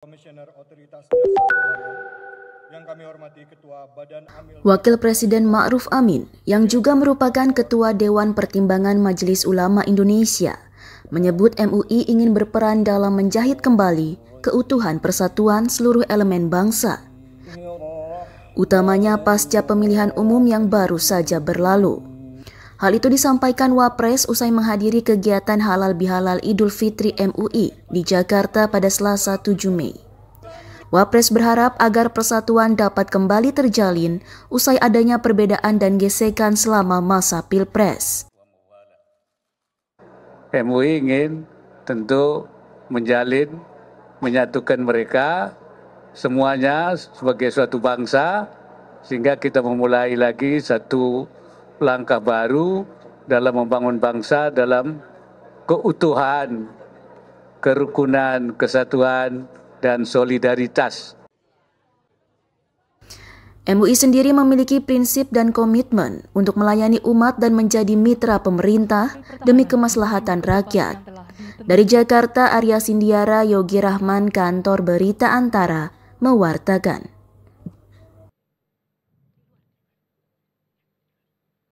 Komisioner Otoritas yang kami hormati Ketua Badan Amil Wakil Presiden Ma'ruf Amin, yang juga merupakan Ketua Dewan Pertimbangan Majelis Ulama Indonesia, menyebut MUI ingin berperan dalam menjahit kembali keutuhan persatuan seluruh elemen bangsa, utamanya pasca pemilihan umum yang baru saja berlalu. Hal itu disampaikan Wapres usai menghadiri kegiatan halal bihalal Idul Fitri MUI di Jakarta pada Selasa 7 Mei. Wapres berharap agar persatuan dapat kembali terjalin usai adanya perbedaan dan gesekan selama masa Pilpres. MUI ingin tentu menjalin, menyatukan mereka semuanya sebagai suatu bangsa sehingga kita memulai lagi satu langkah baru dalam membangun bangsa dalam keutuhan, kerukunan, kesatuan, dan solidaritas. MUI sendiri memiliki prinsip dan komitmen untuk melayani umat dan menjadi mitra pemerintah demi kemaslahatan rakyat. Dari Jakarta, Arya Sindiara, Yogi Rahman, Kantor Berita Antara, mewartakan.